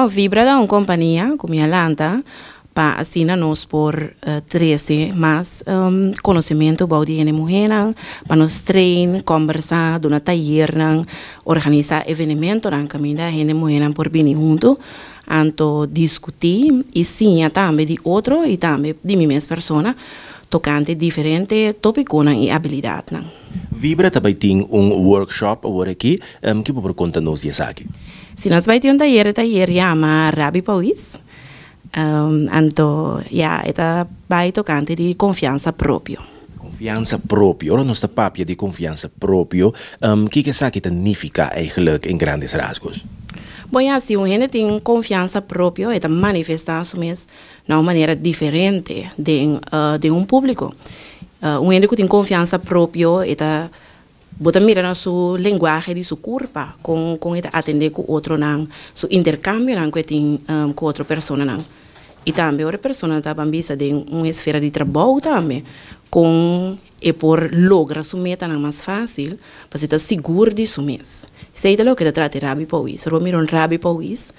Oh, vibra é uma companhia, com a Lanta, para assinar-nos por uh, eh, 13, mas um, ehm, conhecimento para a para nos treinar, conversar, dar taller, organizar eventos, na caminho da gente mulher por bini junto, anto discutir, e sim, também de outro e também de mim pessoas pessoa, tocante diferente tópico e habilidade. Vibra também tem um workshop agora aqui, um, ehm, que vou contar-nos aqui. Si nos vai a un taller, el taller llama Rabbi Pauis. Um, anto, ya, esta tocante de confianza propia. Confianza propia. Ahora nuestra papia de confianza propia. Um, ¿Qué es que significa e en grandes rasgos? Bueno, si un gente tiene confianza propia, esta manifiesta su de una manera diferente de, uh, un público. Uh, un gente que tiene confianza propia, esta botang mira su lenguaje di su curpa con con ita atende con otro nan su intercambio nan que tin um, con otro persona nan e tambe, outra persona ta bambisa de uma esfera de trabalho também con e por logra su meta não mas fácil para estar seguro de sua mês se é lo que ta trata rabi pauis romiro rabi pauis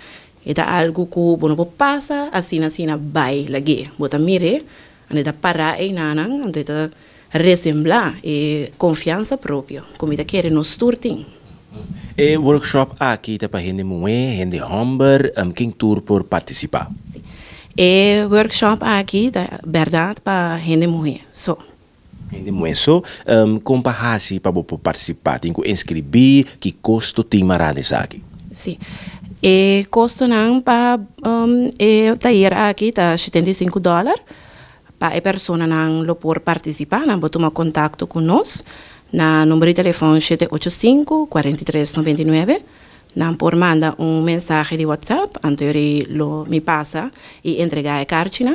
é tá algo que bueno po pasa, assim assim bai lagi bota mire eh, anda tá parar e nanan anda tá resemblar e eh, confiança própria. Comida que era nos turtim. E workshop aqui tá para gente moe, gente homber, um quem tour por participar. Sim. E workshop aqui tá verdade para gente moe, só. Gente moe só, so, um como para para participar, tem que inscrever, que custo tem marades aqui. Sim. E custo não para um, e tá aqui tá 75 dólares. pa e persona nan lopor participa, nan botuma contatto con nos, na numero di telefono 785 4399 99, nan por manda un mensaje di WhatsApp, anteriori lo mi passa e entrega e carcina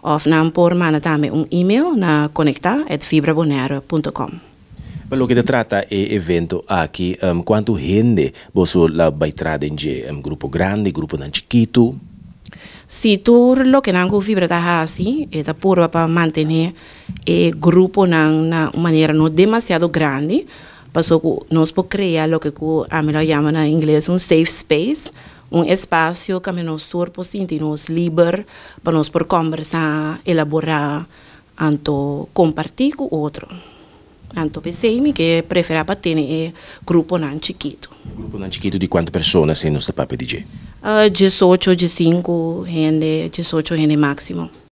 of nan por manda tame un email na conecta at fibrabonero.com. Pelo que se trata é evento aqui, um, ehm, quanto rende você vai trazer um ehm, grupo grande, grupo não chiquito, Si tú lo que nangu fibra está así, está pura para mantener el eh, grupo de una manera no demasiado grande, para que nos puede crear lo que a mí lo llaman en inglés un safe space, un espacio que nos surpo sentirnos libres para nos por conversar, elaborar, anto compartir con otro. Anto pensé que tener un eh, grupo não chiquito. Grupo nan chiquito de cuántas personas, en nuestra se DJ? 18 ah, de 5 rende, 18 rende máximo.